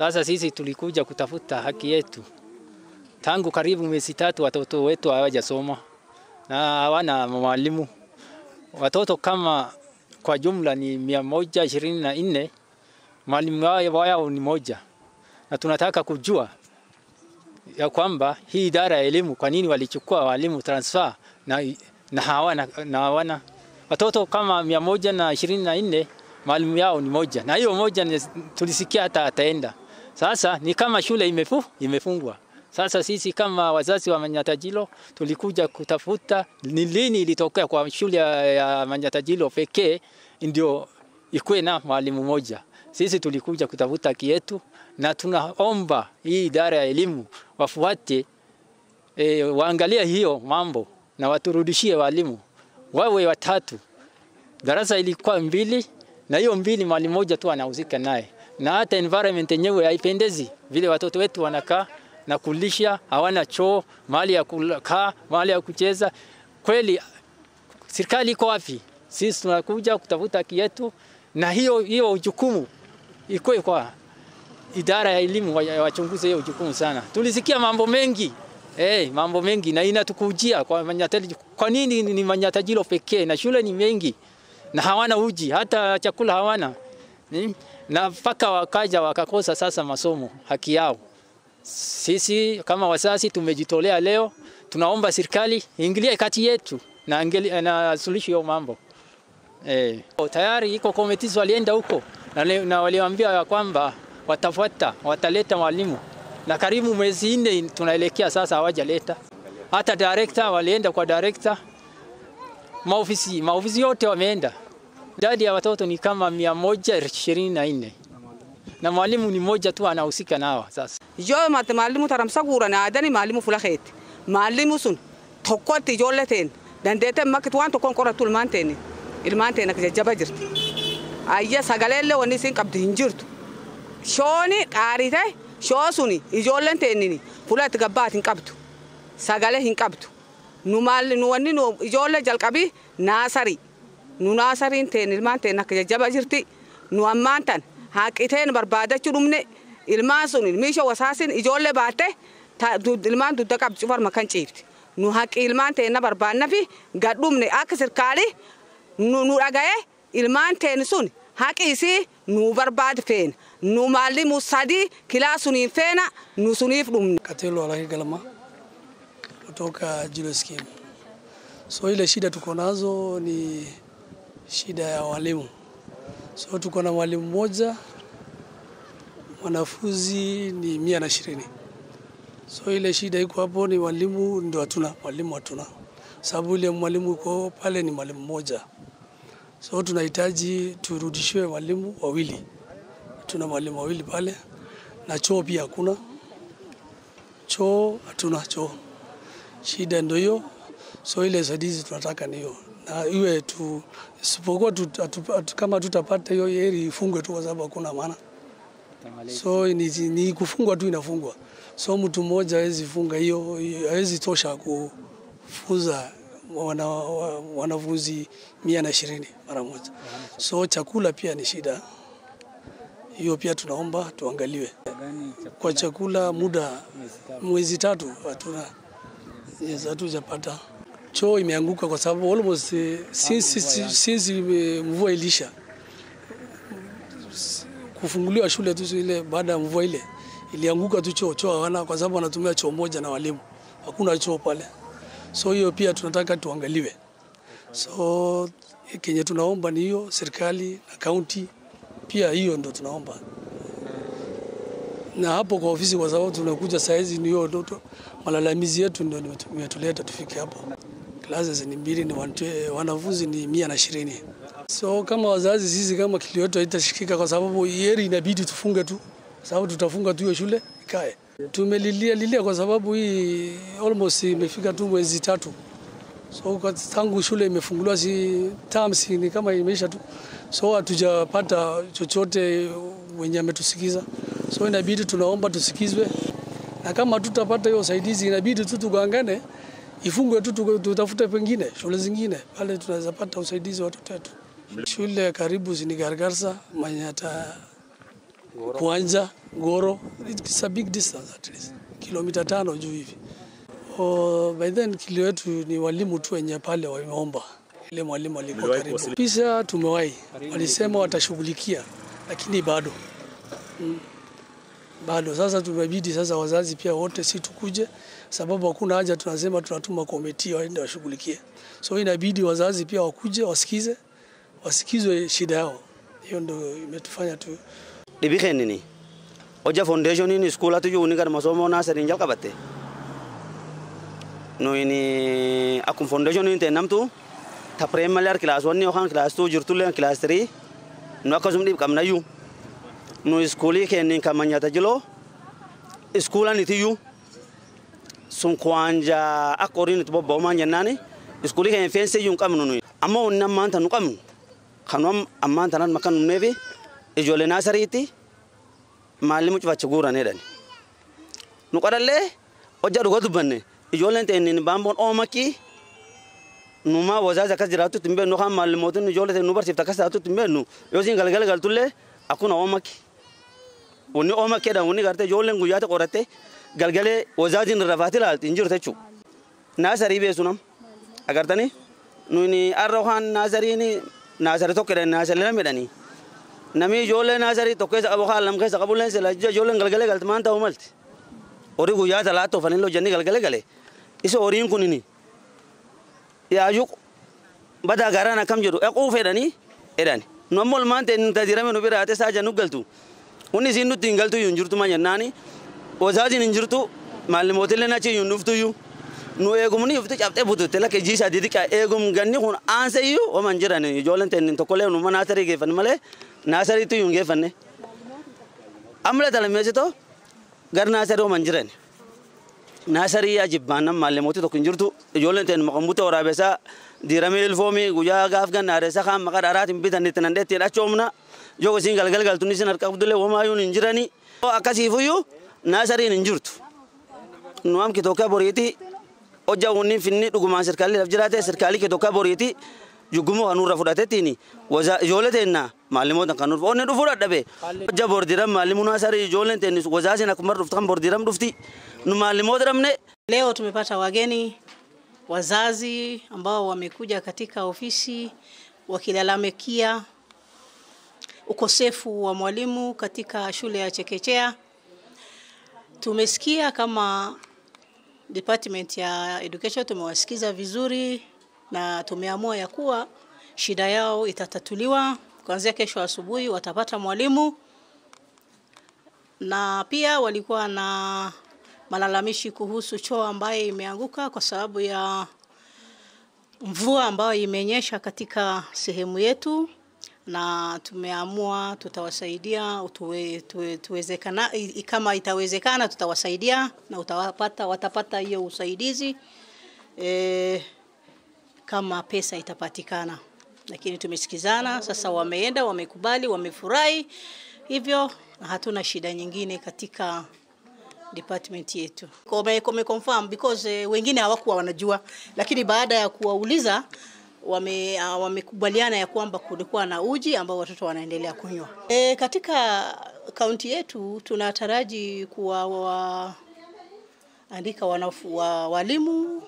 Sasa sisi tulikuja kutafuta haki yetu. Tangu karibu miezi tatu watoto wetu hawajasoma na hawana mwalimu. Watoto kama kwa jumla ni mia moja ishirini na nne mwalimu wao ni moja, na tunataka kujua ya kwamba hii idara ya elimu kwa nini walichukua walimu transfer na, na, hawana, na hawana watoto kama mia moja na ishirini na nne mwalimu yao ni moja, na hiyo moja tulisikia hata ataenda sasa ni kama shule imefu, imefungwa. Sasa sisi kama wazazi wa Manyatajilo tulikuja kutafuta ni lini ilitokea kwa shule ya Manyatajilo pekee ndio ikuwe na mwalimu mmoja. Sisi tulikuja kutafuta kietu na tunaomba hii idara ya elimu wafuate e, waangalie hiyo mambo na waturudishie walimu wawe watatu. Darasa ilikuwa mbili, na hiyo mbili mwalimu mmoja tu anahusika naye na hata environment yenyewe haipendezi vile watoto wetu wanakaa na kulisha, hawana choo, mahali ya kukaa, mahali ya kucheza. Kweli serikali iko wapi? Sisi tunakuja kutafuta haki yetu, na hiyo hiyo jukumu iko kwa idara ya elimu wachunguze hiyo jukumu sana. Tulisikia mambo mengi eh, Hey, mambo mengi na inatukujia kwa Manyatali. Kwa nini ni manyatajiro pekee na shule ni mengi na hawana uji hata chakula hawana hmm? na mpaka wakaja wakakosa sasa masomo haki yao. Sisi kama wasasi tumejitolea leo, tunaomba serikali ingilie kati yetu na, ingili, na suluhisho hiyo mambo e. Tayari iko komitizi walienda huko na, na waliwaambia ya kwamba watafuata wataleta mwalimu na karibu mwezi nne tunaelekea sasa, hawajaleta hata director. Walienda kwa director, maofisi maofisi yote wameenda. Idadi ya watoto ni kama mia moja ishirini na nne na mwalimu ni mmoja tu anahusika nao. Sasa yoo mate maalimu taramsa guuran aadani maalimu fula keete sun tokoti ijoollee teen dandeetee makkitu waan tokkoon qorattu ilmaan teeni ilmaan teen akka jajjaba jirti. Ayya sagaleellee wanni isiin qabdu hin jirtu. Shooni dhaarii ta'e shoo suni ijoolleen teenini fula itti gabbaat hin qabdu sagalee hin qabdu nu maal nu wanni nu ijoollee jalqabii naasarii. nunaasariin teen ilmaan teen akka jajjaba jirti nu ammaan tan haaqiteen barbaadachuu dhumne ilmaan sun ilmii shawasaasin ijoollee baatte ilmaan dudda qabdi cufarma kan ciifti nu haqi ilmaan teenna barbaanna fi gadhumne akka sirkaali nu dhagaye ilmaan teen sun haqiisi nu barbaad feena nu maalli mu sadi kilaa suniin feena nu suniif dhumne. Qatelo alaki galma kutoka Julius Kim. So ile shida tuko nazo ni shida ya walimu. So tuko na mwalimu mmoja, wanafunzi ni mia na ishirini. So ile shida iko hapo ni walimu ndio hatuna, walimu hatuna, sababu ile mwalimu uko pale ni mwalimu mmoja. So tunahitaji turudishiwe walimu wawili, tuna walimu wawili pale, na choo pia hakuna choo, hatuna choo. Shida ndio hiyo, so ile saidizi tunataka ni hiyo na iwe tu sipokuwa kama tutapata hiyo heri ifungwe tu, kwa sababu hakuna maana so ni, ni kufungwa tu inafungwa, so mtu mmoja hawezi funga hiyo, hawezi tosha kufunza wana, wanafunzi mia na ishirini mara moja. So chakula pia ni shida hiyo, pia tunaomba tuangaliwe kwa chakula. Muda mwezi tatu hatuna yes, hatujapata choo imeanguka kwa sababu almost uh, since, since uh, mvua ilisha kufunguliwa shule tu ile baada ya mvua ile ilianguka tu choo choo hawana kwa sababu wanatumia choo moja na walimu, hakuna choo pale. So hiyo pia tunataka tuangaliwe. So eh, kenye tunaomba ni hiyo, serikali na kaunti pia hiyo ndo tunaomba na hapo kwa ofisi, kwa sababu tunakuja saizi, ni hiyo malalamizi yetu ndio imetuleta tufike hapo classes ni mbili, ni eh, wanafunzi ni mia na ishirini. So kama wazazi sisi, kama kilio yetu haitashikika kwa sababu yeri inabidi tufunge tu, kwa sababu tutafunga tu hiyo shule ikae. Tumelilia lilia kwa sababu hii almost imefika tu mwezi tatu, so tangu shule imefunguliwa, si terms ni kama imeisha tu, so hatujapata chochote wenye ametusikiza, so inabidi tunaomba tusikizwe, na kama tutapata hiyo usaidizi inabidi tu tugangane ifungwe tu, tutafute pengine shule zingine pale tunaweza pata usaidizi watoto wetu. Shule karibu zini Gargarsa, Manyata, Kuanja, Goro. It's a big distance at least, kilomita tano juu hivi. Oh, by then kilio yetu ni walimu tu wenye pale wameomba ile mwalimu aliko karibu. Pisa tumewahi, walisema watashughulikia, lakini bado mm bado. Sasa tumebidi sasa wazazi pia wote si tukuje, sababu hakuna haja tunasema tunatuma komiti waende washughulikie. So inabidi wazazi pia wakuje wasikize, wasikizwe shida yao. Hiyo ndio imetufanya tu dhibixe nini oja foundation nini school atu uni kan masomo na serin jal kabate no ini akum foundation nini tenam tu ta premier class 1 yohan class 2 jirtulen class 3 no akasum dib kamna yu nu iskuulii keenyin kan manyata jiloo iskuulanitiyyuu sun kuwanja akka horiin itti bobba'umaan jennaani iskuulii keenya feensa iyyuu hin qabnu nuyi. Amma wanni ammaan tanu qabnu kan ammaan tanaan makka nunneefi ijoollee naasariitti maalli mucufacha guuranidha. Nu qarallee hojjaa dhugaa dubbanne ijoolleen ta'een baamboon oomakii numaa wazaaz akkas jiraattu ittiin beeknu yookaan maalli mootiin ijoollee ta'een nu barsiifte akkas taatu ittiin beeknu yoo isin galgala galtullee. akuna omaki wani omaki da wani garte jollen guyya ta qorate galgale wazajin rafati lalt injir tachu nasari be sunam agartani nuni arrohan nazarini nazar to kede nazar lam medani nami jolle nazari to kesa abu khalam kesa qabulen sela jollen galgale galtman ta umalt ori guyya ta lato fanillo janni galgale gale isa orin kunini ya juk bada garana kam jiru e qufedani edani nomol maante nuti jirame nu biraate saaja nu galtu wanni isiin nutti hin galtu iyyuu hin jirtu maa jennaani wazaajin hin jirtu maallimootille achi iyyuu hin dhuftuyyuu nu eegumni yufti cabxee bututte lakke jiisa didiqa eegum ganni kun aanse iyyuu homan jiran ijoolleen tennin tokkollee numa naasarii geeffanne malee naasariitti iyyuu hin geeffanne amma latala meessitoo gar naasarii homan jirani. naasarii ajibbaannam maalleemootii tokko hin jirtu ijoolleen ta'e maqambuute waraabesaa diiramee ilfoomii guyyaa gaaf gannaareessa kaan maqaa dhaaraatiin bitan itti nandeetti hidhachoomna yoo isiin galgal galtuun isin harka qabdullee homaayuun hin jirani akkasiifuyyuu naasariin hin jirtu nuwaam kitookaa boriitii hojjaa wunniin finni dhugumaan sirkaalii laf jiraate sirkaalii kitookaa boriitii juggumoo kan nurra fudhatetiin ijoole teenna maalimoota kan nurra onni dhufu dadhabe. Hojja bordiram maalimuun hasarii ijoolleen teennis wazaasin akkuma dhuftu kan bordiram dhufti nu maalimoota dhabne. Leo tumepata wageni wazazi ambao wamekuja katika ofisi wakilalamikia ukosefu wa mwalimu katika shule ya chekechea. Tumesikia kama department ya education, tumewasikiza vizuri na tumeamua ya kuwa shida yao itatatuliwa kuanzia kesho asubuhi, watapata mwalimu. Na pia walikuwa na malalamishi kuhusu choo ambaye imeanguka kwa sababu ya mvua ambayo imenyesha katika sehemu yetu, na tumeamua tutawasaidia tuwe, tuwe, tuwezekana, kama itawezekana tutawasaidia na utawapata, watapata hiyo usaidizi eh, kama pesa itapatikana, lakini tumesikizana sasa, wameenda wamekubali, wamefurahi, hivyo hatuna shida nyingine katika department yetu. Kome, kome confirm because eh, wengine hawakuwa wanajua, lakini baada ya kuwauliza wame ah, wamekubaliana ya kwamba kulikuwa na uji ambao watoto wanaendelea kunywa. E, katika kaunti yetu tunataraji kuwa wa, andika wanafu, wa, walimu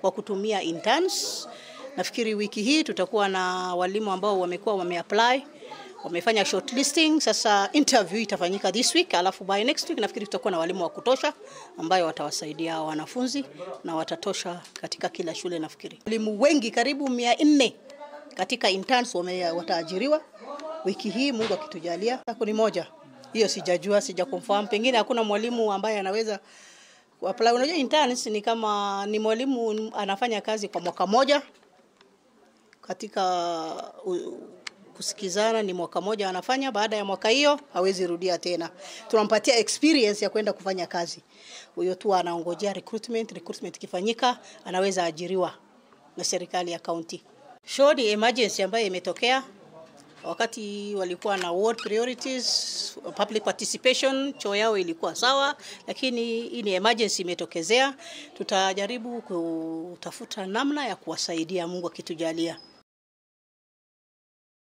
kwa kutumia interns. Nafikiri wiki hii tutakuwa na walimu ambao wamekuwa wameapply wamefanya shortlisting. Sasa interview itafanyika this week, alafu by next week nafikiri tutakuwa na walimu wa kutosha ambayo watawasaidia wanafunzi na watatosha katika kila shule. Nafikiri walimu wengi karibu mia nne katika interns wame, wataajiriwa wiki hii, Mungu akitujalia. Ni moja hiyo, sijajua sija confirm, pengine hakuna mwalimu ambaye anaweza Apply unajua interns ni kama ni mwalimu anafanya kazi kwa mwaka moja katika kusikizana ni mwaka moja anafanya, baada ya mwaka hiyo hawezi rudia tena. Tunampatia experience ya kwenda kufanya kazi. Huyo tu anaongojea recruitment, recruitment ikifanyika anaweza ajiriwa na serikali ya kaunti. Show ni emergency ambayo imetokea wakati walikuwa na world priorities, public participation, choo yao ilikuwa sawa, lakini hii ni emergency imetokezea. Tutajaribu kutafuta namna ya kuwasaidia, Mungu akitujalia.